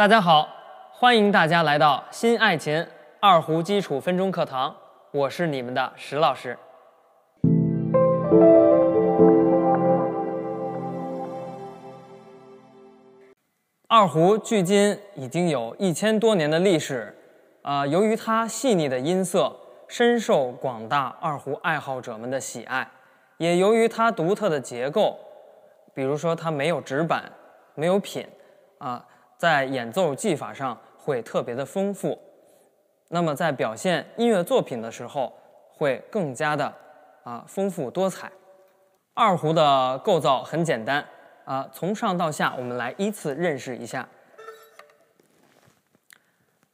大家好，欢迎大家来到新爱琴二胡基础分钟课堂，我是你们的史老师。二胡距今已经有一千多年的历史，啊，由于它细腻的音色，深受广大二胡爱好者们的喜爱，也由于它独特的结构，比如说它没有纸板，没有品，啊。在演奏技法上会特别的丰富，那么在表现音乐作品的时候会更加的啊丰富多彩。二胡的构造很简单啊，从上到下我们来依次认识一下。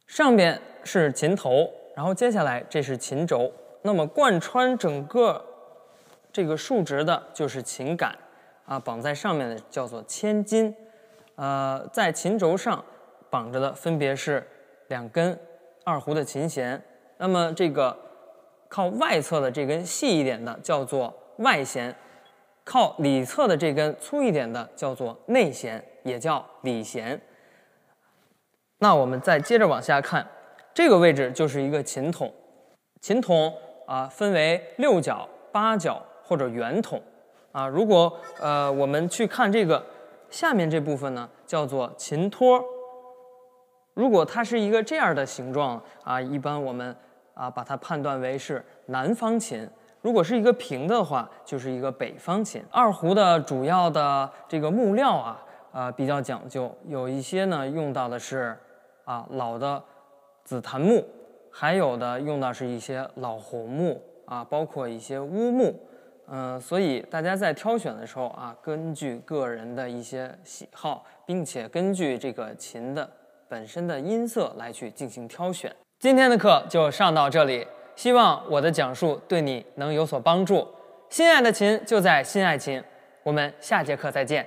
上边是琴头，然后接下来这是琴轴，那么贯穿整个这个竖直的就是琴杆，啊绑在上面的叫做千斤。呃，在琴轴上绑着的分别是两根二胡的琴弦。那么这个靠外侧的这根细一点的叫做外弦，靠里侧的这根粗一点的叫做内弦，也叫里弦。那我们再接着往下看，这个位置就是一个琴筒。琴筒啊分为六角、八角或者圆筒啊。如果呃我们去看这个。下面这部分呢，叫做琴托。如果它是一个这样的形状啊，一般我们啊把它判断为是南方琴；如果是一个平的话，就是一个北方琴。二胡的主要的这个木料啊，呃比较讲究，有一些呢用到的是啊老的紫檀木，还有的用到是一些老红木啊，包括一些乌木。嗯，所以大家在挑选的时候啊，根据个人的一些喜好，并且根据这个琴的本身的音色来去进行挑选。今天的课就上到这里，希望我的讲述对你能有所帮助。心爱的琴就在心爱琴，我们下节课再见。